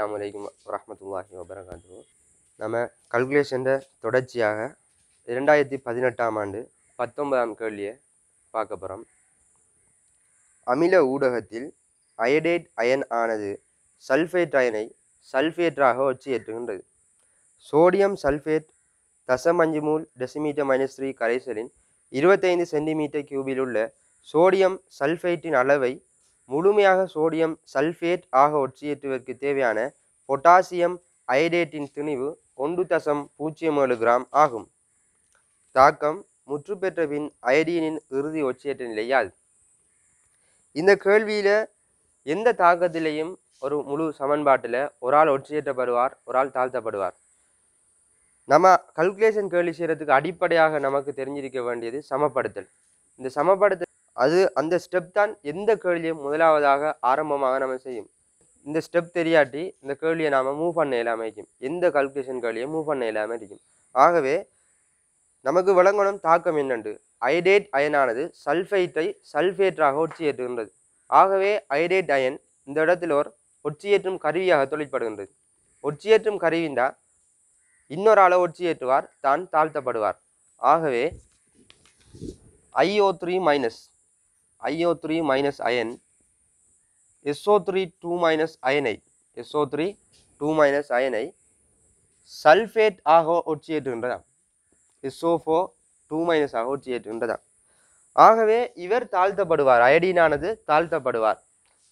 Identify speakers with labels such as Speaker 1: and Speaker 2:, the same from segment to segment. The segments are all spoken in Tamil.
Speaker 1: அஸ்லாம் வலைக்கம் வரமத்துல்லாஹி வபரகாத்து நம்ம கல்குலேஷன் தொடர்ச்சியாக இரண்டாயிரத்தி பதினெட்டாம் ஆண்டு பத்தொன்பதாம் கேள்வியை பார்க்க போகிறோம் அமில ஊடகத்தில் அயடேட் அயன் ஆனது சல்ஃபேட் அயனை சல்ஃபேட்டாக வச்சு ஏற்றுகின்றது சோடியம் சல்ஃபேட் தசம் அஞ்சு மூல் டெசிமீட்டர் மைனஸ் த்ரீ கரைசலின் இருபத்தைந்து சென்டிமீட்டர் கியூபில் உள்ள சோடியம் சல்ஃபேட்டின் அளவை முழுமையாக சோடியம் சல்ஃபேட் ஆக ஒட்சியேற்றுவதற்கு தேவையான பொட்டாசியம் அயடேட்டின் திணிவு ஒன்று தசம் பூஜ்ஜியம் ஏழு கிராம் ஆகும் தாக்கம் முற்று பெற்ற பின் அயடியனின் இறுதி ஒட்சியேற்ற நிலையால் இந்த கேள்வியில் எந்த தாக்கத்திலையும் ஒரு முழு சமன்பாட்டில் ஒரு ஆள் ஒற்றியேற்றப்படுவார் ஒரு ஆள் தாழ்த்தப்படுவார் நம்ம கல்குலேஷன் கேள்வி செய்கிறதுக்கு அடிப்படையாக நமக்கு தெரிஞ்சிருக்க வேண்டியது சமப்படுத்தல் இந்த சமப்படுத்தல் அது அந்த ஸ்டெப் தான் எந்த கேள்வியும் முதலாவதாக ஆரம்பமாக நம்ம செய்யும் இந்த ஸ்டெப் தெரியாட்டி இந்த கேள்வியை நாம் மூவ் பண்ண இல்லாமல் இருக்கும் எந்த கல்குலேஷன் கேள்வியும் மூவ் பண்ண இல்லாமல் இருக்கும் ஆகவே நமக்கு விளங்கணும் தாக்கம் என்னென்று ஐடேட் அயனானது சல்ஃபைட்டை சல்ஃபேட்டாக ஒட்சியேற்றுகின்றது ஆகவே ஐடேட் அயன் இந்த இடத்தில் ஒரு ஒட்சியேற்றும் கருவியாக தொழிற்படுகின்றது ஒட்சியேற்றும் கருவிந்தா இன்னொரு ஆளை ஒட்சியேற்றுவார் தான் தாழ்த்தப்படுவார் ஆகவே IO three minus IO3 minus IN SO3 2 minus INI SO3 2 minus INI sulphate ஆக ஒற்றியேற்றுகின்றதாம் எஸ்ஓ ஃபோ டூ மைனஸ் ஆக ஒற்றியேற்றுகின்றதாம் ஆகவே இவர் தாழ்த்தப்படுவார் அயடினானது தாழ்த்தப்படுவார்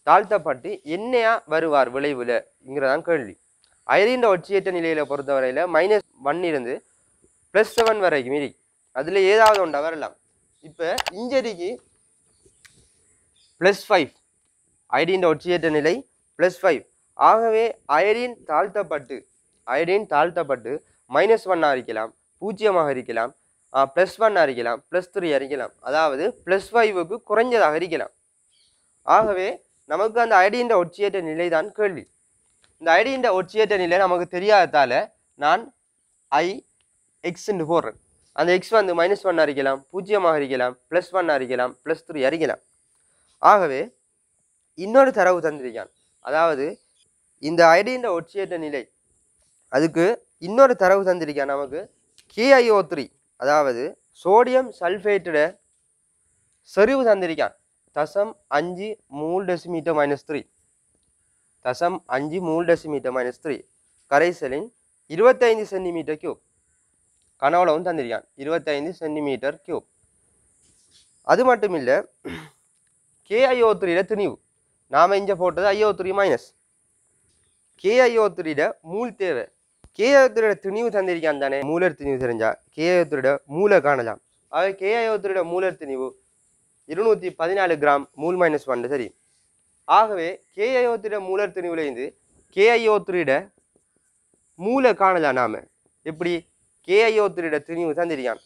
Speaker 1: தாழ்த்தப்பட்டு என்னையா வருவார் விளைவில் இங்கிறதான் கேள்வி அயடின்ற ஒட்சியேற்ற நிலையில் பொறுத்தவரையில் மைனஸ் ஒன் இருந்து ப்ளஸ் செவன் வரைக்கும் இருக்கு அதில் ஏதாவது ஒன்றா வரலாம் இப்போ இஞ்சரிக்கு ப்ளஸ் ஃபைவ் அயடின் ஒற்றியேற்ற நிலை ப்ளஸ் ஃபைவ் ஆகவே அயடின் தாழ்த்தப்பட்டு அயடின் தாழ்த்தப்பட்டு மைனஸ் ஒன்னாக இருக்கலாம் பூஜ்ஜியமாக இருக்கலாம் ப்ளஸ் ஒன்னாக இருக்கலாம் ப்ளஸ் த்ரீ அறிக்கலாம் அதாவது ப்ளஸ் ஃபைவுக்கு குறைஞ்சதாக இருக்கலாம் ஆகவே நமக்கு அந்த ஐடியின் ஒற்றியேற்ற நிலை தான் கேள்வி இந்த ஐடியின் ஒற்றியேற்ற நிலை நமக்கு தெரியாததால் நான் ஐ எக்ஸ்ன்னு போடுறேன் அந்த எக்ஸ் வந்து மைனஸ் ஒன்னாக இருக்கலாம் பூஜ்ஜியமாக இருக்கலாம் ப்ளஸ் ஒன்னாக இருக்கலாம் ப்ளஸ் த்ரீ அறிக்கலாம் ஆகவே இன்னொரு தரவு தந்திருக்கான் அதாவது இந்த ஐடியின் ஒற்றியேற்ற நிலை அதுக்கு இன்னொரு தரவு தந்திருக்கான் நமக்கு கிஐஓ த்ரீ அதாவது சோடியம் சல்ஃபேட்டோட செறிவு தந்திருக்கான் தசம் அஞ்சு மூல் டெசிமீட்டர் மைனஸ் த்ரீ தசம் அஞ்சு மூல் டெசிமீட்டர் மைனஸ் த்ரீ கரைசலின் இருபத்தைந்து சென்டிமீட்டர் கியூப் கனவளவும் தந்திருக்கான் இருபத்தைந்து சென்டிமீட்டர் கியூப் அது மட்டும் இல்லை கே ஐஓ த்ரீட நாம் இங்கே போட்டது ஐஓ த்ரீ மைனஸ் கே த்ரீட மூல் தேவை கே ஐஓ த்ரீட திணிவு தானே மூலர் தெரிஞ்சா கே ஐஓ த்ரீட காணலாம் ஆக கே ஐஓ த்ரீட மூலர் திணிவு இருநூற்றி பதினாலு கிராம் மூல் மைனஸ் ஒன்று சரி ஆகவே கே மூலர் திணிவுலேருந்து கே ஐஓ மூலை காணலாம் நாம் எப்படி கேஐஓ த்ரீட திணிவு தந்திருக்கான்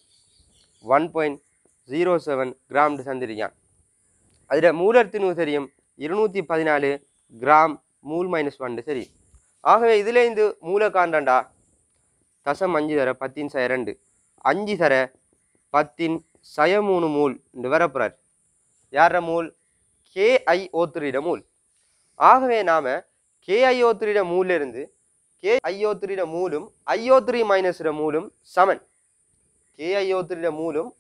Speaker 1: ஒன் பாயிண்ட் ஜீரோ செவன் கிராம்டு தந்திருக்கான் அதில் மூலத்தினு தெரியும் இருநூற்றி பதினாலு கிராம் மூல் மைனஸ் பன்னெண்டு சரி ஆகவே இதுலேருந்து மூல காண்டண்டா தசம் அஞ்சு தர பத்தின் சய ரெண்டு அஞ்சு தர பத்தின் சய மூணு மூல் என்று வரப்புறார் யார மூல் கேஐ ஓத்திரிட மூல் ஆகவே நாம் கேஐ ஓத்திரிட மூலிருந்து கே ஐயோத்திரிட மூலும் த்ரீ மைனஸிட மூலும் சமன் கே ஐயோத்திரிட மூலும்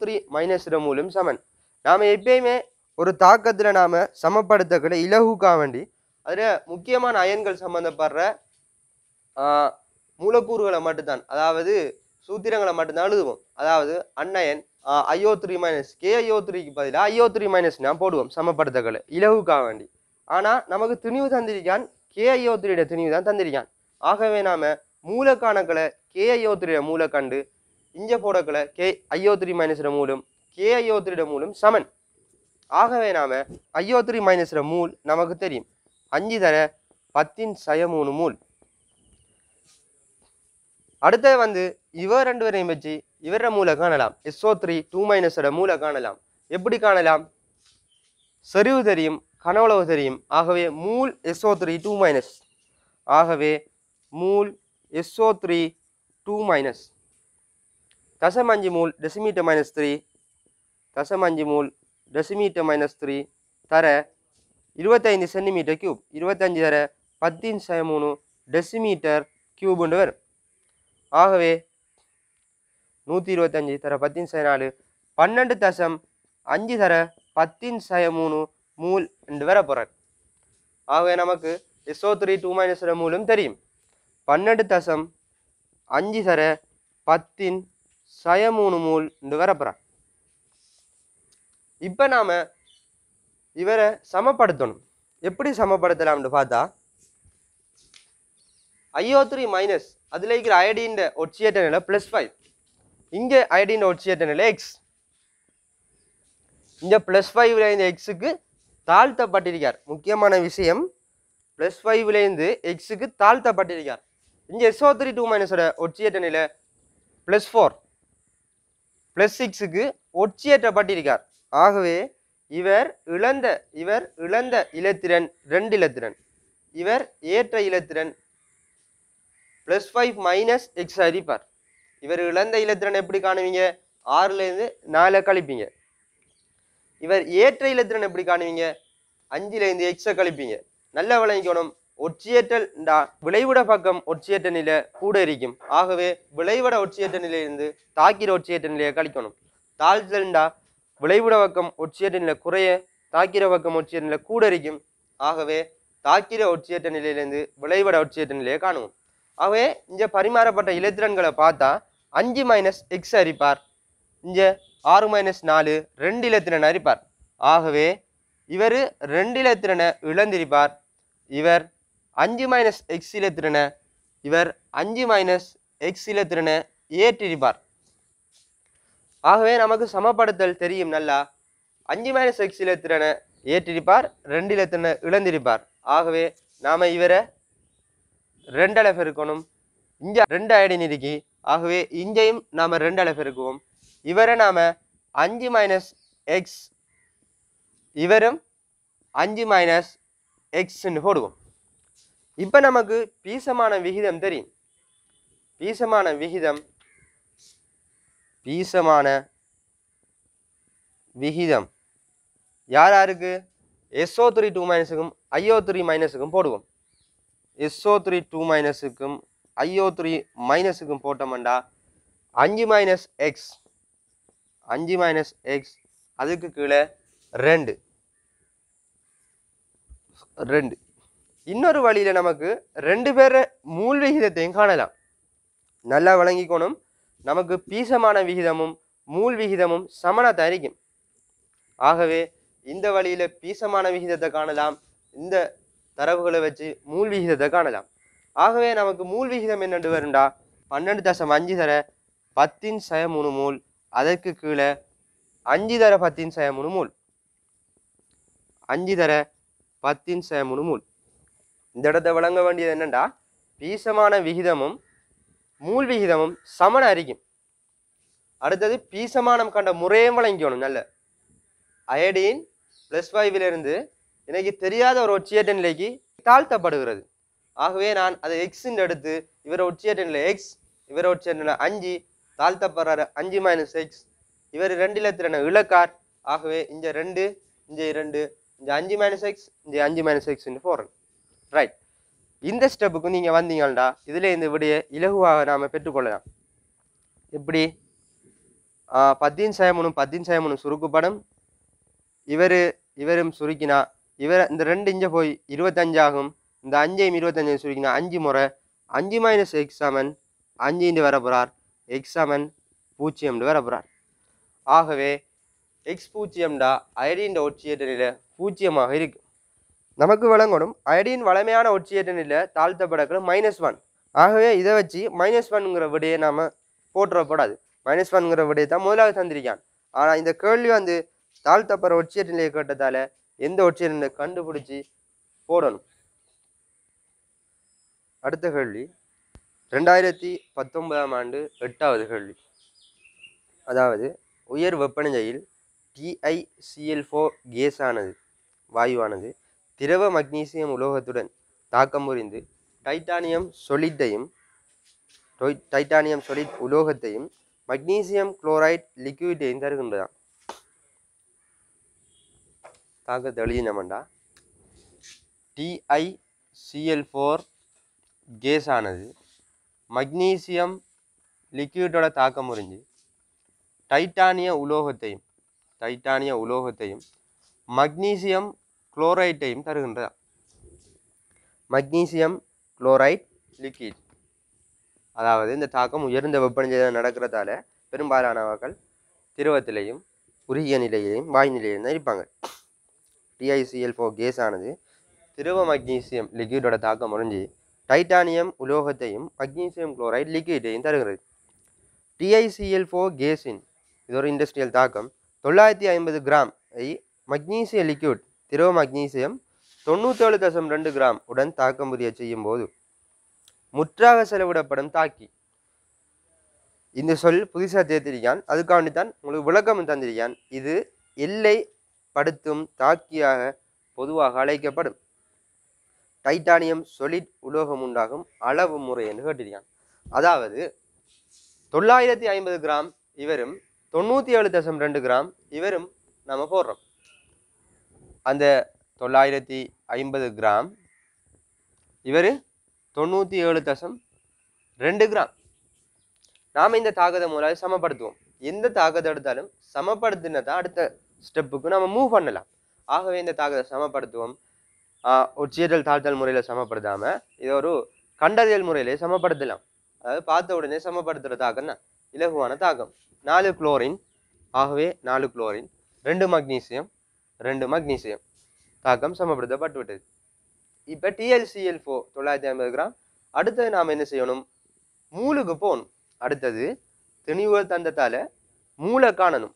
Speaker 1: த்ரீ மைனஸிட மூலும் சமன் நாம் எப்பயுமே ஒரு தாக்கத்தில் நாம் சமப்படுத்தக்கூடிய இலகுக்கா வேண்டி அதில் முக்கியமான அயன்கள் சம்மந்தப்படுற மூலக்கூறுகளை மட்டும்தான் அதாவது சூத்திரங்களை மட்டும்தான் எழுதுவோம் அதாவது அன்னயன் ஐயோ த்ரீ மைனஸ் கே ஐயோ த்ரீக்கு பதிலாக ஐயோ த்ரீ மைனஸ் நான் போடுவோம் சமப்படுத்தக்களை இலகுக்கா வேண்டி ஆனால் நமக்கு திணிவு தந்திரிக்கான் கே ஐயோ த்ரீட திணிவு தான் தந்திரிக்கான் ஆகவே நாம் மூலக்காணக்களை கே ஐயோ த்ரீட மூலக்கண்டு இஞ்ச போடக்களை கே ஐயோ த்ரீ மைனஸோட மூலம் கே ஐயோ த்ரீட மூலம் சமன் ஆகவே நாம் ஐயோ த்ரீ மைனஸில் மூல் நமக்கு தெரியும் அஞ்சு தர பத்தின் சய மூணு மூல் அடுத்தது வந்து இவர் ரெண்டு பேரையும் வச்சு இவர மூலை காணலாம் எஸ்ஓ த்ரீ டூ மைனஸோட மூலை காணலாம் எப்படி காணலாம் செறிவு தெரியும் கனவுளவு தெரியும் ஆகவே மூல் எஸ்ஓ த்ரீ டூ மைனஸ் ஆகவே மூல் எஸ்ஓ த்ரீ டூ மைனஸ் தசமஞ்சு மூல் டெசிமீட்டர் மைனஸ் த்ரீ தசமஞ்சு மூல் டெசிமீட்டர் மைனஸ் த்ரீ தர இருபத்தைந்து சென்டிமீட்டர் க்யூப் இருபத்தஞ்சு தர பத்தின் சய மூணு டெசிமீட்டர் க்யூபுன்னு வரும் ஆகவே நூற்றி இருபத்தஞ்சி தர பத்தின் சய நாலு பன்னெண்டு தசம் அஞ்சு தர பத்தின் சய மூணு மூல் என்று வர போகிறேன் ஆகவே நமக்கு எஸ்ஓ த்ரீ டூ மைனஸ் மூலம் தெரியும் பன்னெண்டு தசம் அஞ்சு தர பத்தின் சய மூணு மூல் என்று வரப்போகிறான் இப்போ நாம் இவரை சமப்படுத்தணும் எப்படி சமப்படுத்தலாம்னு பார்த்தா ஐஓ த்ரீ மைனஸ் அதில் இருக்கிற அயடின் ஒட்சியேட்ட நிலை ப்ளஸ் ஃபைவ் இங்கே அயடின் ஒட்சியேட்ட நிலை எக்ஸ் இங்கே ப்ளஸ் ஃபைவ்லேருந்து எக்ஸுக்கு தாழ்த்தப்பட்டிருக்கார் முக்கியமான விஷயம் ப்ளஸ் ஃபைவ்லேருந்து எக்ஸுக்கு தாழ்த்தப்பட்டிருக்கார் இங்கே எஸ்ஓ த்ரீ டூ மைனஸோட ஒட்சியேட்ட நிலை ப்ளஸ் ஃபோர் ப்ளஸ் சிக்ஸுக்கு ஒட்சியேற்றப்பட்டிருக்கார் ஆகவே இவர் இழந்த இவர் இழந்த இலத்திறன் ரெண்டு இலத்திரன் இவர் ஏற்ற இலத்திரன் ப்ளஸ் ஃபைவ் மைனஸ் எக்ஸ் அரிப்பார் இவர் இழந்த இலத்திறன் எப்படி காணுவீங்க ஆறுலேருந்து நாலை கழிப்பீங்க இவர் ஏற்ற இலத்திறன் எப்படி காணுவீங்க அஞ்சுலேருந்து எக்ஸை கழிப்பீங்க நல்ல ஒற்றியேற்றல் ஒற்றியேற்றல்டா விளைவிட பக்கம் ஒற்றியேற்ற நிலை கூட இருக்கும் ஆகவே விளைவிட ஒற்றியேற்ற நிலையிலிருந்து தாக்கிற ஒற்றியேற்ற நிலையை கழிக்கணும் தாழ்த்தல்டா விளைவிட பக்கம் ஒட்சியேற்ற நிலை குறைய தாக்கிற வக்கம் ஒட்சியேற்ற நிலை கூடரிக்கும் ஆகவே தாக்கிற ஒற்றியற்ற நிலையிலேருந்து விளைவிட ஒற்றியற்ற நிலையை காணுவோம் ஆகவே இங்கே பரிமாறப்பட்ட இலத்திரன்களை பார்த்தா அஞ்சு மைனஸ் எக்ஸ் அரிப்பார் இங்கே ஆறு மைனஸ் நாலு ரெண்டு இலத்திரன் அரிப்பார் ஆகவே இவர் ரெண்டு இலத்திரனை இழந்திருப்பார் இவர் அஞ்சு மைனஸ் எக்ஸ் இலத்திரனை இவர் அஞ்சு மைனஸ் எக்ஸ் இலத்திரனை ஏற்றிருப்பார் ஆகவே நமக்கு சமப்படுத்தல் தெரியும் நல்லா அஞ்சு மைனஸ் எக்ஸில் எத்தனை ஏற்றிருப்பார் ரெண்டில் எத்தனை இழந்திருப்பார் ஆகவே நாம் இவரை ரெண்டு அளவு இருக்கணும் இங்கே ரெண்டு ஐடின் இருக்கு ஆகவே இங்கேயும் நாம் ரெண்டு அளவு இருக்குவோம் இவரை நாம் அஞ்சு மைனஸ் எக்ஸ் இவரும் அஞ்சு மைனஸ் எக்ஸ்ன்னு போடுவோம் இப்போ நமக்கு பீசமான விகிதம் தெரியும் பீசமான விகிதம் வீசமான விகிதம் யார் யாருக்கு எஸ்ஓ த்ரீ டூ மைனஸுக்கும் ஐஓ த்ரீ மைனஸுக்கும் போடுவோம் எஸ்ஓ த்ரீ டூ மைனஸுக்கும் ஐஓ த்ரீ மைனஸுக்கும் போட்டோம்டா அஞ்சு மைனஸ் எக்ஸ் அஞ்சு மைனஸ் எக்ஸ் அதுக்கு கீழே ரெண்டு ரெண்டு இன்னொரு வழியில் நமக்கு ரெண்டு பேரை மூல் விகிதத்தையும் காணலாம் நல்லா வழங்கிக்கணும் நமக்கு பீசமான விகிதமும் மூல் விகிதமும் சமன தரிக்கும் ஆகவே இந்த வழியில் பீசமான விகிதத்தை காணலாம் இந்த தரவுகளை வச்சு மூல் விகிதத்தை காணலாம் ஆகவே நமக்கு மூல் விகிதம் என்னென்று வருண்டா பன்னெண்டு தசம் அஞ்சு தர பத்தின் சய மூணு மூல் அதற்கு கீழே அஞ்சு தர பத்தின் சய மூணு மூல் அஞ்சு தர பத்தின் சய மூணு மூல் இந்த இடத்தை வழங்க வேண்டியது என்னண்டா பீசமான விகிதமும் மூழ்விகிதமும் சமன் அறிக்கும் அடுத்தது பீசமானம் கண்ட முறையும் வழங்கிக்கணும் நல்ல அயடின் பிளஸ் ஃபைவிலிருந்து எனக்கு தெரியாத ஒரு ஒற்றியேற்ற நிலைக்கு தாழ்த்தப்படுகிறது ஆகவே நான் அதை எக்ஸ்ன்னு எடுத்து இவர ஒற்றியேற்ற நிலை எக்ஸ் இவர ஒற்றியேற்ற நிலை அஞ்சு தாழ்த்தப்படுறாரு அஞ்சு மைனஸ் எக்ஸ் இவர் ரெண்டில் திறனை இலக்கார் ஆகவே இங்கே ரெண்டு இங்கே ரெண்டு இங்கே அஞ்சு மைனஸ் எக்ஸ் இங்கே அஞ்சு மைனஸ் எக்ஸ்ன்னு போடுறேன் ரைட் இந்த ஸ்டெப்புக்கு நீங்கள் வந்தீங்கள்டா இதில் இந்த விடைய இலகுவாக நாம் பெற்றுக்கொள்ளலாம் இப்படி பத்தின் சயமனும் பத்தின் சயமனும் சுருக்குப்படும் இவர் இவரும் சுருக்கினா இவர் இந்த ரெண்டு இஞ்சை போய் இருபத்தஞ்சாகும் இந்த அஞ்சையும் இருபத்தஞ்சையும் சுருக்கினா அஞ்சு முறை அஞ்சு மைனஸ் எக்ஸாமன் அஞ்சு வர போகிறார் எக்ஸாமன் பூஜ்ஜியம்னு வர போகிறார் ஆகவே எக்ஸ் பூஜ்ஜியம்டா ஐடியின் ஒட்சியேட்டரில் பூஜ்ஜியமாக இருக்குது நமக்கு விளங்கணும் அயடியின் வளமையான ஒட்சியேட்டனில் தாழ்த்தப்படக்கிற மைனஸ் ஒன் ஆகவே இதை வச்சு மைனஸ் ஒன்ங்கிற விடையை நாம் போட்டுறப்படாது மைனஸ் ஒன்ங்கிற விடையை தான் முதலாவது தந்திருக்கான் ஆனால் இந்த கேள்வி வந்து தாழ்த்தப்படுற நிலையை கேட்டதால் எந்த ஒட்சியேட்டனை கண்டுபிடிச்சி போடணும் அடுத்த கேள்வி ரெண்டாயிரத்தி பத்தொன்பதாம் ஆண்டு எட்டாவது கேள்வி அதாவது உயர் வெப்பநிலையில் டிஐசிஎல் ஃபோர் கேஸானது வாயுவானது திரவ மக்னீசியம் உலோகத்துடன் தாக்கம் புரிந்து டைட்டானியம் சொலிட்டையும் டைட்டானியம் சொலிட் உலோகத்தையும் மக்னீசியம் குளோரைட் லிக்விட்டையும் தருகின்றதாம் தாக்கத்தை எழுதினமண்டா டிஐசிஎல் ஃபோர் கேஸ் ஆனது மக்னீசியம் லிக்யூடோட தாக்கம் முறிஞ்சு டைட்டானிய உலோகத்தையும் டைட்டானிய உலோகத்தையும் மக்னீசியம் குளோரைட்டையும் தருகின்றதா மக்னீசியம் குளோரைட் லிக்விட் அதாவது இந்த தாக்கம் உயர்ந்த வெப்பநிலையில் நடக்கிறதால பெரும்பாலானவர்கள் திரவத்திலையும் குறுகிய நிலையிலையும் வாய் நிலையிலையும் தான் இருப்பாங்க டிஐசிஎல் ஃபோர் கேஸ் ஆனது திரவ மக்னீசியம் லிக்விடோட தாக்கம் முடிஞ்சு டைட்டானியம் உலோகத்தையும் மக்னீசியம் குளோரைட் லிக்விடையும் தருகிறது டிஐசிஎல் ஃபோர் கேஸின் இது ஒரு இண்டஸ்ட்ரியல் தாக்கம் தொள்ளாயிரத்தி ஐம்பது கிராம் ஐ மக்னீசிய லிக்யூட் திரவ மக்னீசியம் தொண்ணூற்றேழு தசம் ரெண்டு கிராம் உடன் தாக்கம் புரிய செய்யும் போது முற்றாக செலவிடப்படும் தாக்கி இந்த சொல் புதுசாக சேர்த்திருக்கான் அதுக்காண்டி தான் உங்களுக்கு விளக்கம் தந்திருக்கான் இது எல்லை படுத்தும் தாக்கியாக பொதுவாக அழைக்கப்படும் டைட்டானியம் சொலிட் உலோகம் உண்டாகும் அளவு முறை என்று கேட்டிருக்கான் அதாவது தொள்ளாயிரத்தி ஐம்பது கிராம் இவரும் தொண்ணூற்றி ஏழு தசம் ரெண்டு கிராம் இவரும் நம்ம போடுறோம் அந்த தொள்ளாயிரத்தி ஐம்பது கிராம் இவர் தொண்ணூற்றி ஏழு தசம் ரெண்டு கிராம் நாம் இந்த தாகத்தை மூலம் சமப்படுத்துவோம் எந்த தாக்கத்தை எடுத்தாலும் சமப்படுத்தினா தான் அடுத்த ஸ்டெப்புக்கு நம்ம மூவ் பண்ணலாம் ஆகவே இந்த தாக்கத்தை சமப்படுத்துவோம் உச்சியற்றல் தாழ்த்தல் முறையில் சமப்படுத்தாமல் இது ஒரு கண்டறியல் முறையிலே சமப்படுத்தலாம் அதாவது பார்த்த உடனே சமப்படுத்துகிற தாக்கம் தான் இலகுவான தாக்கம் நாலு குளோரின் ஆகவே நாலு குளோரின் ரெண்டு மக்னீசியம் ரெண்டு மக்னீசியம் தாக்கம் விட்டது இப்போ டிஎல்சிஎல் ஃபோ தொள்ளாயிரத்தி ஐம்பது கிராம் அடுத்தது நாம் என்ன செய்யணும் மூலுக்கு போகணும் அடுத்தது திணிவு தந்தத்தால் மூளை காணணும்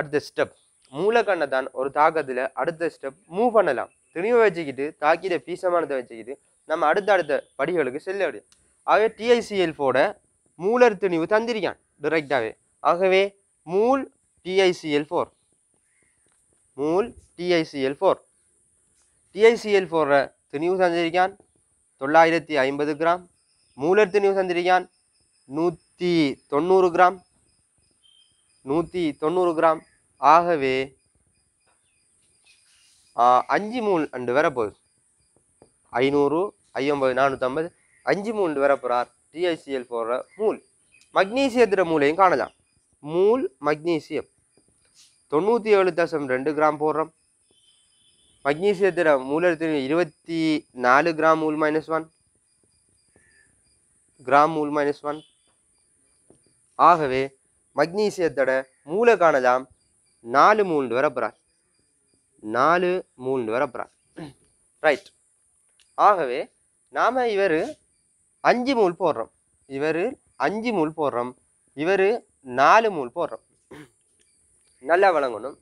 Speaker 1: அடுத்த ஸ்டெப் மூளை கண்ணை தான் ஒரு தாக்கத்தில் அடுத்த ஸ்டெப் மூவ் பண்ணலாம் திணிவை வச்சுக்கிட்டு தாக்கிட பீசமானதை வச்சுக்கிட்டு நம்ம அடுத்த அடுத்த படிகளுக்கு செல்ல முடியும் ஆகவே டிஐசிஎல் ஃபோட மூலர் திணிவு தந்திருக்கான் டிரெக்டாகவே ஆகவே மூல் டிஐசிஎல் ஃபோர் மூல் T I C L four T I C L four തിരിവ് സഞ്ചരിക്കാൻ തൊള്ളായിരത്തി അമ്പത് ഗ്രാം தொண்ணூறு கிராம் நூற்றி தொண்ணூறு கிராம் ஆகவே அஞ்சு மூல் அண்டு வரப்போகுது ஐநூறு ஐம்பது நானூற்றம்பது அஞ்சு மூணு வரப்போகிறார் டிஐசிஎல் போடுற மூல் மக்னீசியத்திற மூலையும் காணலாம் மூல் மக்னீசியம் தொண்ணூற்றி ஏழு தசம் ரெண்டு கிராம் போடுறோம் மக்னீசியத்தில் மூலத்தில் இருபத்தி நாலு கிராம் மூல் மைனஸ் ஒன் கிராம் மூல் மைனஸ் ஒன் ஆகவே மக்னீசியத்தோட மூளை காணலாம் நாலு மூன்று வரப்புறார் நாலு மூன்று வரப்புறார் ரைட் ஆகவே நாம் இவர் அஞ்சு மூல் போடுறோம் இவர் அஞ்சு மூல் போடுறோம் இவர் நாலு மூல் போடுறோம் நல்லா வழங்கணும்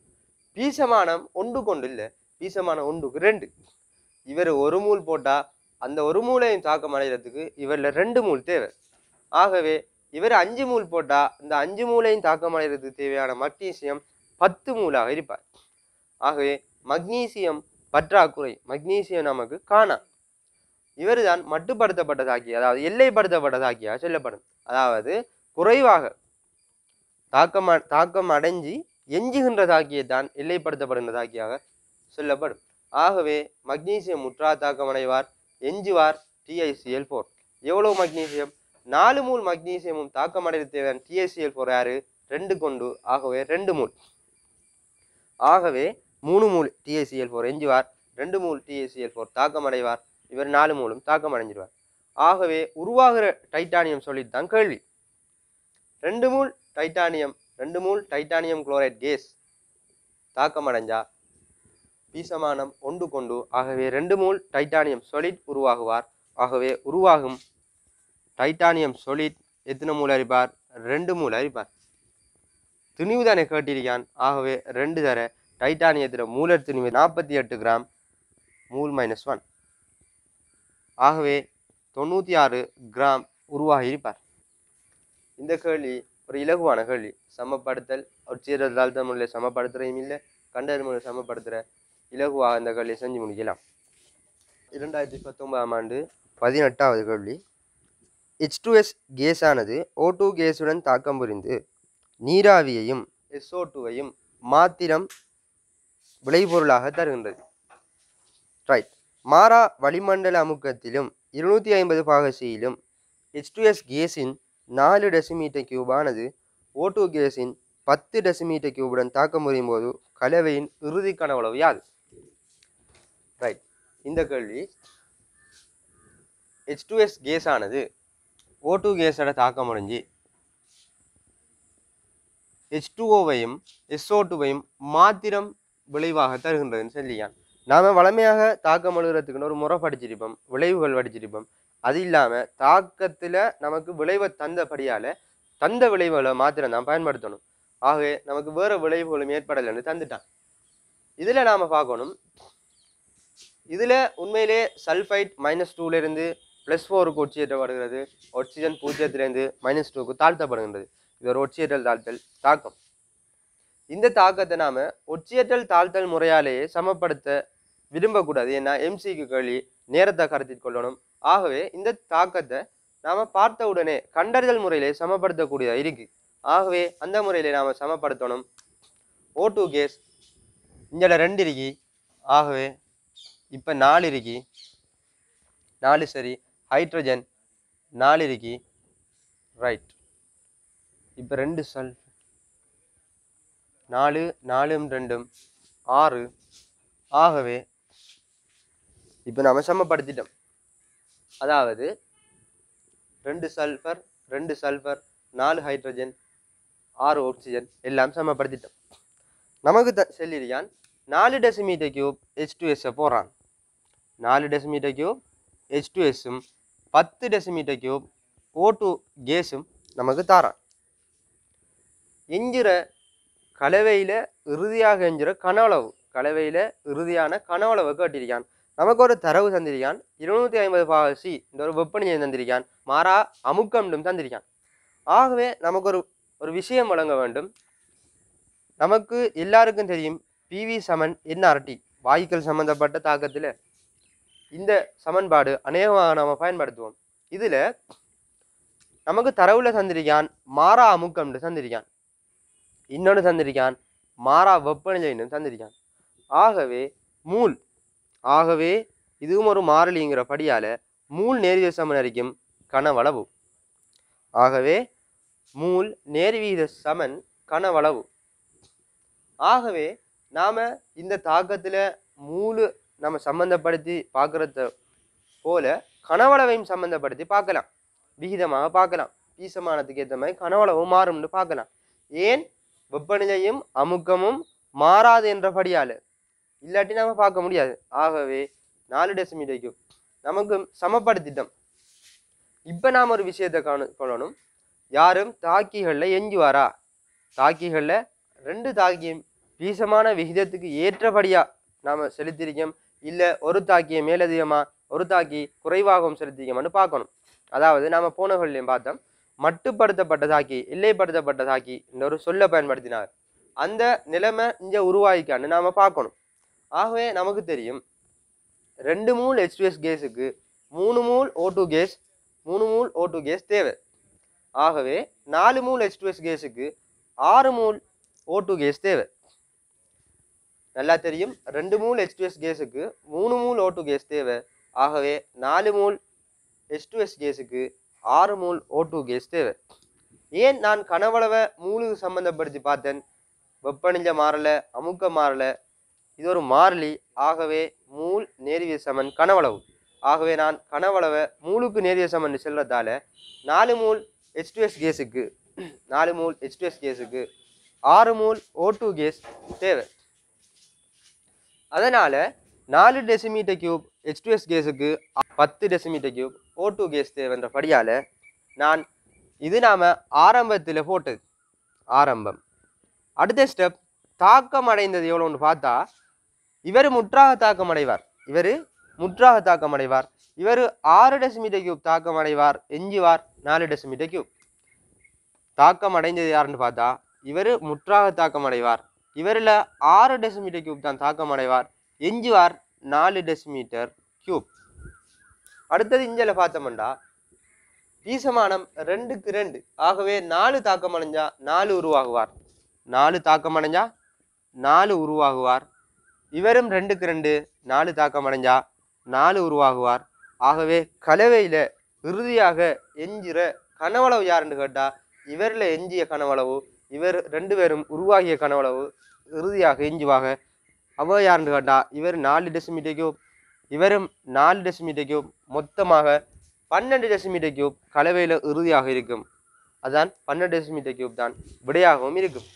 Speaker 1: பீசமானம் ஒன்று கொண்டு இல்லை பீசமானம் ஒன்றுக்கு ரெண்டு இவர் ஒரு மூல் போட்டால் அந்த ஒரு மூலையும் தாக்கம் அடைகிறதுக்கு இவரில் ரெண்டு மூல் தேவை ஆகவே இவர் அஞ்சு மூல் போட்டால் இந்த அஞ்சு மூலையும் தாக்கம் அடைகிறதுக்கு தேவையான மக்னீசியம் பத்து மூலாக இருப்பார் ஆகவே மக்னீசியம் பற்றாக்குறை மக்னீசியம் நமக்கு காணா இவர் தான் மட்டுப்படுத்தப்பட்டதாக்கி அதாவது எல்லைப்படுத்தப்பட்டதாக்கியாக சொல்லப்படும் அதாவது குறைவாக தாக்கம் தாக்கம் அடைஞ்சி எஞ்சுகின்ற தாக்கியை தான் எல்லைப்படுத்தப்படுகின்ற தாக்கியாக சொல்லப்படும் ஆகவே மக்னீசியம் முற்றாத்தாக்கம் அடைவார் எஞ்சுவார் டிஐசிஎல் போர் எவ்வளோ மக்னீசியம் நாலு மூல் மக்னீசியமும் தேவையான டிஐசிஎல் போர் யாரு ரெண்டு கொண்டு ஆகவே ரெண்டு மூல் ஆகவே மூணு மூல் டிஐசிஎல் போர் எஞ்சுவார் ரெண்டு மூல் டிஐசிஎல் போர் அடைவார் இவர் நாலு தாக்கம் தாக்கமடைஞ்சிருவார் ஆகவே உருவாகிற டைட்டானியம் சொல்லிட்டு தான் கேள்வி ரெண்டு மூல் டைட்டானியம் ரெண்டு மூல் டைட்டானியம் குளோரைட் கேஸ் தாக்கமடைஞ்சா பீசமானம் ஒன்று கொண்டு ஆகவே ரெண்டு மூல் டைட்டானியம் சொலிட் உருவாகுவார் ஆகவே உருவாகும் டைட்டானியம் சொலிட் எத்தனை மூல் அறிப்பார் ரெண்டு மூல் அறிப்பார் துணிவு தானே கேட்டிருக்கான் ஆகவே ரெண்டு தர டைட்டானியத்தில் மூலர் துணிவு நாற்பத்தி எட்டு கிராம் மூல் மைனஸ் ஒன் ஆகவே தொண்ணூற்றி ஆறு கிராம் உருவாகியிருப்பார் இந்த கேள்வி ஒரு இலகுவான கேள்வி சமப்படுத்தல் ஒரு சீர தாழ்த்த முறையில் சமப்படுத்துறையும் இல்லை கண்டர் முறையில் சமப்படுத்துகிற இலகுவாக இந்த கல்வி செஞ்சு முடிக்கலாம் இரண்டாயிரத்தி பத்தொன்பதாம் ஆண்டு பதினெட்டாவது கல்வி ஹெச் டூ எஸ் கேஸானது ஓ டூ கேஸுடன் தாக்கம் புரிந்து நீராவியையும் எஸ்ஓ டூவையும் மாத்திரம் விளைபொருளாக தருகின்றது ரைட் மாறா வளிமண்டல அமுக்கத்திலும் இருநூற்றி ஐம்பது பாகசியிலும் ஹெச் டூ எஸ் கேஸின் நாலு டெசிமீட்டர் கியூபானது ஓட்டு கேஸின் பத்து டெசிமீட்டர் கியூபுடன் தாக்க முடியும் போது கலவையின் இறுதிக்கான உளவு யாது ரைட் இந்த கேள்வி ஹெச் டூ எஸ் கேஸ் ஆனது ஓ டூ கேஸோட தாக்கம் முடிஞ்சு ஹெச் டூஓவையும் எஸ்ஓ டூவையும் மாத்திரம் விளைவாக தருகின்றதுன்னு சொல்லியான் நாம் வளமையாக தாக்கம் எழுதுறதுக்குன்னு ஒரு முறை படிச்சிருப்போம் விளைவுகள் படிச்சிருப்போம் அது இல்லாமல் தாக்கத்தில் நமக்கு விளைவை தந்தபடியால் தந்த விளைவுகளை மாத்திரம் தான் பயன்படுத்தணும் ஆகவே நமக்கு வேறு விளைவுகளும் ஏற்படலைன்னு தந்துட்டான் இதில் நாம் பார்க்கணும் இதில் உண்மையிலே சல்ஃபைட் மைனஸ் டூலேருந்து ப்ளஸ் ஃபோருக்கு ஒட்சியேற்றப்படுகிறது ஒட்சிஜன் பூஜ்ஜியத்திலேருந்து மைனஸ் டூக்கு தாழ்த்தப்படுகின்றது இது ஒரு ஒட்சியேற்றல் தாழ்த்தல் தாக்கம் இந்த தாக்கத்தை நாம் ஒட்சியேற்றல் தாழ்த்தல் முறையாலேயே சமப்படுத்த விரும்பக்கூடாது ஏன்னா எம்சிக்கு கழி நேரத்தை கருத்தில் கொள்ளணும் ஆகவே இந்த தாக்கத்தை நாம் பார்த்த உடனே கண்டறிதல் முறையிலே சமப்படுத்தக்கூடியதாக இருக்குது ஆகவே அந்த முறையில் நாம் சமப்படுத்தணும் ஓ டூ கேஸ் இடம் ரெண்டு இருக்கு ஆகவே இப்போ நாலு இருக்கி நாலு சரி ஹைட்ரஜன் நாலு இருக்கு ரைட் இப்போ ரெண்டு சல் நாலு நாலும் ரெண்டும் ஆறு ஆகவே இப்போ நம்ம சமப்படுத்திட்டோம் அதாவது ரெண்டு சல்ஃபர் ரெண்டு சல்ஃபர் நாலு ஹைட்ரஜன் ஆறு ஆக்சிஜன் எல்லாம் சமப்படுத்திட்டோம் நமக்கு த செல்லிரியான் நாலு டெசிமீட்டர் கியூப் ஹெச் டூ எஸ்ஸை போடுறான் நாலு டெசிமீட்டர் கியூப் ஹெச் டூ எஸ்ஸும் பத்து டெசிமீட்டர் கியூப் ஓ டூ கேஸும் நமக்கு தாரான் எஞ்சிற கலவையில் இறுதியாக எஞ்சிற அளவு கலவையில் இறுதியான கனவளவை கேட்டிருக்கான் நமக்கு ஒரு தரவு தந்திருக்கான் இருநூற்றி ஐம்பது பாவசி இந்த ஒரு வெப்பநிலையை தந்திருக்கான் மாறா அமுக்கம்டும் தந்திருக்கான் ஆகவே நமக்கு ஒரு ஒரு விஷயம் வழங்க வேண்டும் நமக்கு எல்லாருக்கும் தெரியும் பிவி சமன் என்ஆர்டி வாயுக்கள் சம்மந்தப்பட்ட தாக்கத்தில் இந்த சமன்பாடு அநேகமாக நாம் பயன்படுத்துவோம் இதில் நமக்கு தரவுல தந்திருக்கான் மாறா அமுக்கம்னு தந்திருக்கான் இன்னொன்று தந்திருக்கான் மாறா வெப்பநிலைன்னு தந்திருக்கான் ஆகவே மூல் ஆகவே இதுவும் ஒரு மாறலிங்கிற படியால் மூல் நேர் சமன் அறிக்கும் கனவளவு ஆகவே மூல் நேர் சமன் கனவளவு ஆகவே நாம் இந்த தாக்கத்தில் மூலு நம்ம சம்மந்தப்படுத்தி பார்க்குறத போல கனவளவையும் சம்மந்தப்படுத்தி பார்க்கலாம் விகிதமாக பார்க்கலாம் ஈசமானத்துக்கு ஏற்ற மாதிரி கனவளவும் மாறும்னு பார்க்கலாம் ஏன் வெப்பநிலையும் அமுக்கமும் மாறாது என்றபடியால் இல்லாட்டி நம்ம பார்க்க முடியாது ஆகவே நாலு டெசிமல் வைக்கும் நமக்கு சமப்படுத்திட்டோம் இப்போ நாம் ஒரு விஷயத்தை காண கொள்ளணும் யாரும் தாக்கிகளில் எஞ்சுவாரா தாக்கிகளில் ரெண்டு தாக்கியம் வீசமான விகிதத்துக்கு ஏற்றபடியாக நாம் செலுத்தியிருக்கோம் இல்லை ஒரு தாக்கியை மேலதிகமாக ஒரு தாக்கி குறைவாகவும் செலுத்திக்கோம்னு பார்க்கணும் அதாவது நாம் போனவர்களையும் பார்த்தோம் மட்டுப்படுத்தப்பட்ட தாக்கி இல்லைப்படுத்தப்பட்ட தாக்கி இந்த ஒரு சொல்ல பயன்படுத்தினார் அந்த நிலைமை இங்கே உருவாகிக்கான்னு நாம் பார்க்கணும் ஆகவே நமக்கு தெரியும் ரெண்டு மூல் ஹெச்பிஎஸ் கேஸுக்கு மூணு மூல் ஓ டூ கேஸ் மூணு மூல் ஓ டூ கேஸ் தேவை ஆகவே நாலு மூல் ஹெச்பிஎஸ் கேஸுக்கு ஆறு மூல் ஓ டூ கேஸ் தேவை நல்லா தெரியும் ரெண்டு மூல் ஹெச்டிஎஸ் கேஸுக்கு மூணு மூல் ஓ டூ கேஸ் தேவை ஆகவே நாலு மூல் ஹெச்டுஎஸ் கேஸுக்கு ஆறு மூல் ஓ டூ கேஸ் தேவை ஏன் நான் கனவளவை மூலுக்கு சம்மந்தப்படுத்தி பார்த்தேன் வெப்பநிலை மாறலை அமுக்க மாறலை இது ஒரு மாறிலி ஆகவே மூல் நேரியல் சமன் கனவளவு ஆகவே நான் கனவளவை மூலுக்கு நேரியல் சமன் செல்வதால் நாலு மூல் ஹெச் டூ கேஸுக்கு நாலு மூல் ஹெச் டூ கேஸுக்கு ஆறு மூல் ஓ டூ கேஸ் தேவை அதனால் நாலு டெசிமீட்டர் கியூப் ஹெச் டூ கேஸுக்கு பத்து decimetre cube O two gas தேவைன்ற படியால் நான் இது நாம் ஆரம்பத்தில் போட்டது ஆரம்பம் அடுத்த ஸ்டெப் தாக்கம் அடைந்தது எவ்வளோன்னு பார்த்தா இவர் முற்றாக தாக்கம் அடைவார் இவர் முற்றாக தாக்கம் அடைவார் இவர் ஆறு டெசிமீட்டர் கியூப் அடைவார் எஞ்சிவார் நாலு டெசிமீட்டர் கியூப் தாக்கம் அடைந்தது யாருன்னு பார்த்தா இவர் முற்றாக தாக்கம் அடைவார் இவரில் ஆறு டெசிமீட்டர் கியூப் தான் தாக்கம் அடைவார் எஞ்சிவார் நாலு டெசிமீட்டர் கியூப் அடுத்தது இஞ்சலை பார்த்தோம்னா வீசமானம் ரெண்டுக்கு ரெண்டு ஆகவே நாலு தாக்கம் அடைஞ்சா நாலு உருவாகுவார் நாலு தாக்கம் அடைஞ்சா நாலு உருவாகுவார் இவரும் ரெண்டுக்கு ரெண்டு நாலு தாக்கம் அடைஞ்சா நாலு உருவாகுவார் ஆகவே கலவையில் இறுதியாக எஞ்சிற கனவளவு யாருன்னு கேட்டால் இவரில் எஞ்சிய கனவளவு இவர் ரெண்டு பேரும் உருவாகிய கனவளவு இறுதியாக எஞ்சுவாக அவ யாருன்னு கேட்டால் இவர் நாலு டெசிமி கியூப் இவரும் நாலு டெசிமி கியூப் மொத்தமாக பன்னெண்டு டெசிமி கியூப் கலவையில் இறுதியாக இருக்கும் அதான் பன்னெண்டு டெசிமி கியூப் தான் விடையாகவும் இருக்கும்